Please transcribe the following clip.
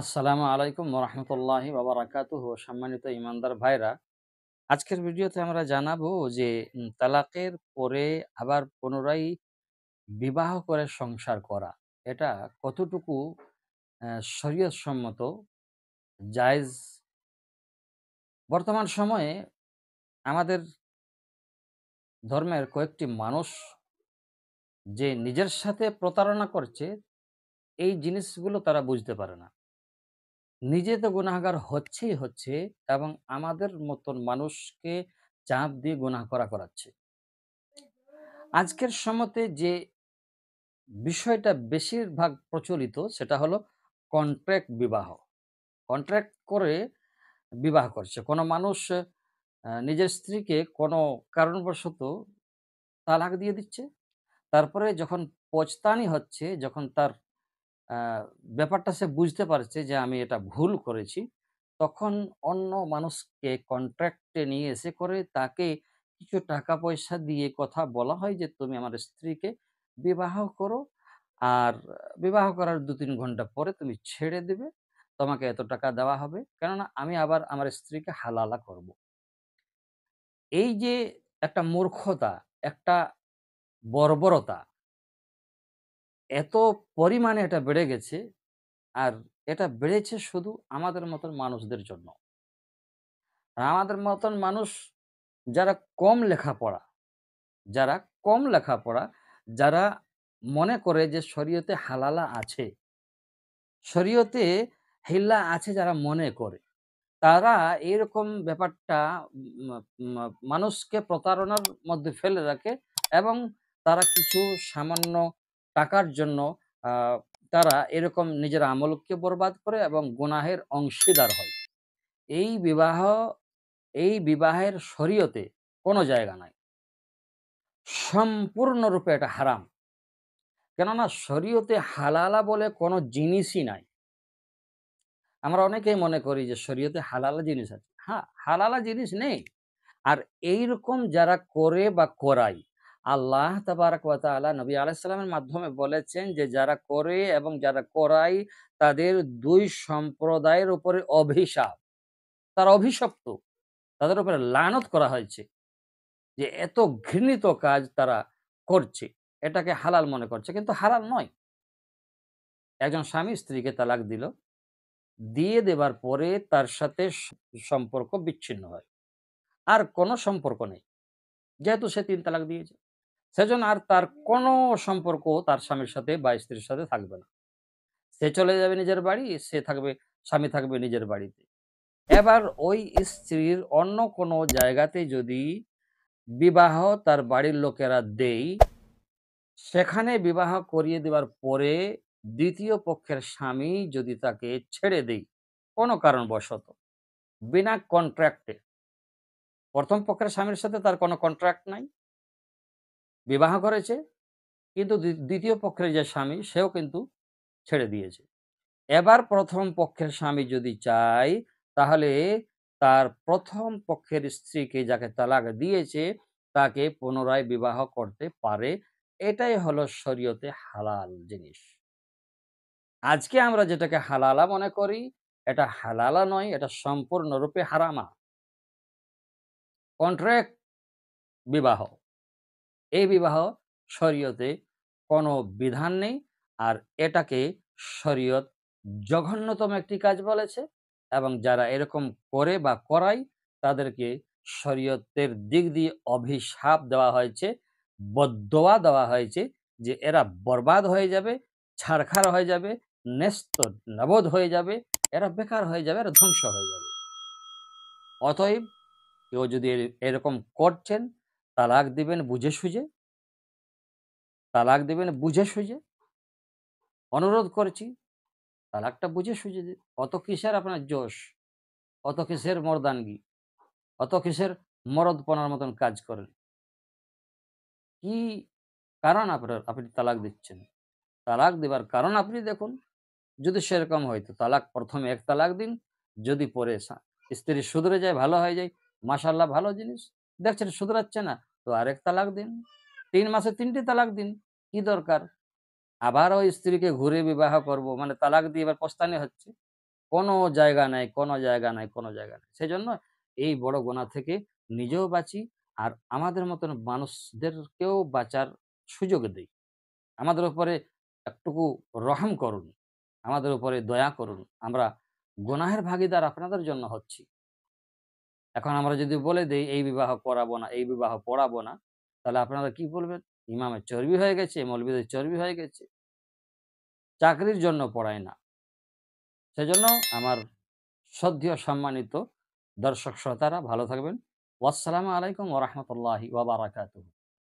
আসসালামু আলাইকুম রহমতুল্লাহি বাবরাকাত সম্মানিত ইমানদার ভাইরা আজকের ভিডিওতে আমরা জানাবো যে তালাকের পরে আবার পুনরায় বিবাহ করে সংসার করা এটা কতটুকু সম্মত জায়জ বর্তমান সময়ে আমাদের ধর্মের কয়েকটি মানুষ যে নিজের সাথে প্রতারণা করছে এই জিনিসগুলো তারা বুঝতে পারে না নিজে তো গুণাহার হচ্ছেই হচ্ছে এবং আমাদের মতন মানুষকে চাপ দিয়ে গুনাহ করা করাচ্ছে আজকের সময়তে যে বিষয়টা বেশিরভাগ প্রচলিত সেটা হলো কন্ট্রাক্ট বিবাহ কন্ট্রাক্ট করে বিবাহ করছে কোনো মানুষ নিজের স্ত্রীকে কোনো কারণবশত তালাক দিয়ে দিচ্ছে তারপরে যখন পচতানি হচ্ছে যখন তার ব্যাপারটা সে বুঝতে পারছে যে আমি এটা ভুল করেছি তখন অন্য মানুষকে কন্ট্রাক্টে নিয়ে এসে করে তাকে কিছু টাকা পয়সা দিয়ে কথা বলা হয় যে তুমি আমার স্ত্রীকে বিবাহ করো আর বিবাহ করার দু তিন ঘন্টা পরে তুমি ছেড়ে দেবে তোমাকে এত টাকা দেওয়া হবে কেননা আমি আবার আমার স্ত্রীকে হালালা করব। এই যে একটা মূর্খতা একটা বর্বরতা এত পরিমাণে এটা বেড়ে গেছে আর এটা বেড়েছে শুধু আমাদের মতন মানুষদের জন্য আর আমাদের মতন মানুষ যারা কম লেখাপড়া যারা কম লেখাপড়া যারা মনে করে যে শরীয়তে হালালা আছে শরীয়তে হিল্লা আছে যারা মনে করে তারা এরকম ব্যাপারটা মানুষকে প্রতারণার মধ্যে ফেলে রাখে এবং তারা কিছু সামান্য টাকার জন্য তারা এরকম নিজের আমলকে বরবাদ করে এবং গুনাহের অংশীদার হয় এই বিবাহ এই বিবাহের শরীয়তে কোনো জায়গা নাই সম্পূর্ণরূপে এটা হারাম কেননা শরীয়তে হালালা বলে কোনো জিনিসই নাই আমরা অনেকেই মনে করি যে শরীয়তে হালালা জিনিস আছে হ্যাঁ হালালা জিনিস নেই আর এই রকম যারা করে বা করায় আল্লাহ তাবারকালা নবী আলাইসাল্লামের মাধ্যমে বলেছেন যে যারা করে এবং যারা করাই তাদের দুই সম্প্রদায়ের উপরে অভিশাপ তার অভিশপ্ত তাদের উপরে লানত করা হয়েছে যে এত ঘৃণিত কাজ তারা করছে এটাকে হালাল মনে করছে কিন্তু হালাল নয় একজন স্বামী স্ত্রীকে তালাক দিল দিয়ে দেবার পরে তার সাথে সম্পর্ক বিচ্ছিন্ন হয় আর কোনো সম্পর্ক নেই যেহেতু সে তিন তালাক দিয়েছে সেজন আর তার কোনো সম্পর্ক তার স্বামীর সাথে বা স্ত্রীর সাথে থাকবে না সে চলে যাবে নিজের বাড়ি সে থাকবে স্বামী থাকবে নিজের বাড়িতে এবার ওই স্ত্রীর অন্য কোনো জায়গাতে যদি বিবাহ তার বাড়ির লোকেরা দেই সেখানে বিবাহ করিয়ে দেওয়ার পরে দ্বিতীয় পক্ষের স্বামী যদি তাকে ছেড়ে দেই কোনো কারণবশত বিনা কন্ট্রাক্টে প্রথম পক্ষের স্বামীর সাথে তার কোনো কন্ট্রাক্ট নাই বিবাহ করেছে কিন্তু দ্বিতীয় পক্ষের যে স্বামী সেও কিন্তু ছেড়ে দিয়েছে এবার প্রথম পক্ষের স্বামী যদি চাই তাহলে তার প্রথম পক্ষের স্ত্রীকে যাকে তালাক দিয়েছে তাকে পুনরায় বিবাহ করতে পারে এটাই হলো শরীয়তে হালাল জিনিস আজকে আমরা যেটাকে হালালা মনে করি এটা হালালা নয় এটা সম্পূর্ণরূপে হারামা কন্ট্রাক্ট বিবাহ এই বিবাহ শরীয়তে কোনো বিধান নেই আর এটাকে শরীয়ত জঘন্যতম একটি কাজ বলেছে এবং যারা এরকম করে বা করায় তাদেরকে শরীয়তের দিক দিয়ে অভিশাপ দেওয়া হয়েছে বদোয়া দেওয়া হয়েছে যে এরা বরবাদ হয়ে যাবে ছাড়খার হয়ে যাবে নেস্ত নবোধ হয়ে যাবে এরা বেকার হয়ে যাবে এরা ধ্বংস হয়ে যাবে অতএব কেউ যদি এরকম করছেন তালাক দেবেন বুঝে সুঝে তালাক দেবেন বুঝে সুঝে অনুরোধ করছি তালাকটা বুঝে সুঝে অত কিসের আপনার জোশ অত কিসের মরদানগি অত কিসের মরদপনার মতন কাজ করেন কি কারণ আপনার আপনি তালাক দিচ্ছেন তালাক দেবার কারণ আপনি দেখুন যদি সেরকম হয়তো তালাক প্রথমে এক তালাক দিন যদি পরে স্ত্রী শুধরে যায় ভালো হয়ে যায় মাসাল্লাহ ভালো জিনিস দেখছেন শুধরাচ্ছে না তো আরেক তালাক দিন তিন মাসে তিনটি তালাক দিন কি দরকার আবারও স্ত্রীকে ঘুরে বিবাহ করব মানে তালাক দিয়ে এবার পস্তানি হচ্ছে কোনো জায়গা নাই কোনো জায়গা নাই কোনো জায়গা নাই সেই জন্য এই বড় গোনা থেকে নিজেও বাঁচি আর আমাদের মতন মানুষদেরকেও বাঁচার সুযোগ দিই আমাদের উপরে একটুকু রহম করুন আমাদের উপরে দয়া করুন আমরা গোনাহের ভাগিদার আপনাদের জন্য হচ্ছি এখন আমরা যদি বলে দিই এই বিবাহ করাবো না এই বিবাহ পড়াবো না তাহলে আপনারা কি বলবেন ইমামের চর্বি হয়ে গেছে মৌলবীদের চর্বি হয়ে গেছে চাকরির জন্য পড়ায় না সেজন্য আমার সদ্য সম্মানিত দর্শক শ্রোতারা ভালো থাকবেন ওয়াসসালামু আলাইকুম ওরহমতুল্লাহি ওবরাকাতুহ